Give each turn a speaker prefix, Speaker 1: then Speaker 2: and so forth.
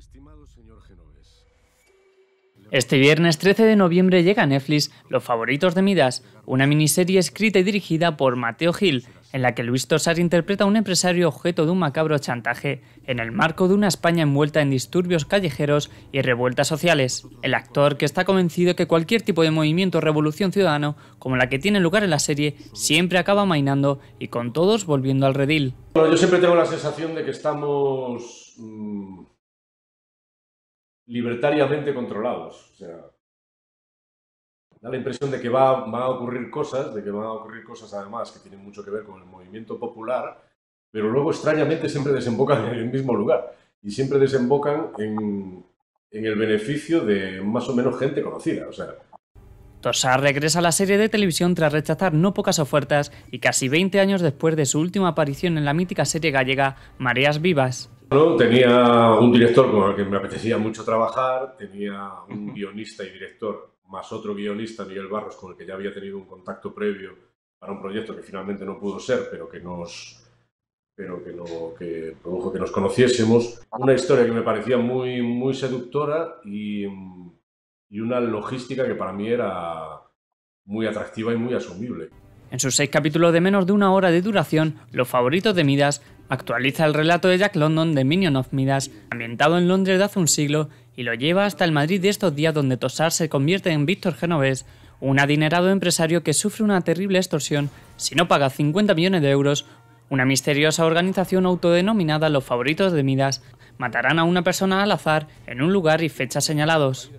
Speaker 1: señor Este viernes 13 de noviembre llega a Netflix Los favoritos de Midas, una miniserie escrita y dirigida por Mateo Gil, en la que Luis Tosar interpreta a un empresario objeto de un macabro chantaje en el marco de una España envuelta en disturbios callejeros y revueltas sociales. El actor, que está convencido que cualquier tipo de movimiento o revolución ciudadano, como la que tiene lugar en la serie, siempre acaba mainando y con todos volviendo al redil. Bueno, yo siempre tengo la
Speaker 2: sensación de que estamos mm, libertariamente controlados. O sea, da la impresión de que va, van a ocurrir cosas, de que van a ocurrir cosas además que tienen mucho que ver con el movimiento popular, pero luego extrañamente siempre desembocan en el mismo lugar y siempre desembocan en, el beneficio de más o menos gente conocida. O sea,
Speaker 1: Tosar regresa a la serie de televisión tras rechazar no pocas ofertas y casi 20 años después de su última aparición en la mítica serie gallega Mareas Vivas.
Speaker 2: Tenía un director con el que me apetecía mucho trabajar, tenía un guionista y director, más otro guionista, Miguel Barros, con el que ya había tenido un contacto previo para un proyecto que finalmente no pudo ser, pero que nos pero que, no, que produjo que nos conociésemos. Una historia que me parecía muy, muy seductora y, y una logística que para mí era muy atractiva y muy asumible.
Speaker 1: En sus seis capítulos de menos de una hora de duración, Los favoritos de Midas Actualiza el relato de Jack London de Minion of Midas, ambientado en Londres de hace un siglo, y lo lleva hasta el Madrid de estos días donde Tosar se convierte en Víctor Genovés, un adinerado empresario que sufre una terrible extorsión si no paga 50 millones de euros. Una misteriosa organización autodenominada Los Favoritos de Midas matarán a una persona al azar en un lugar y fecha señalados.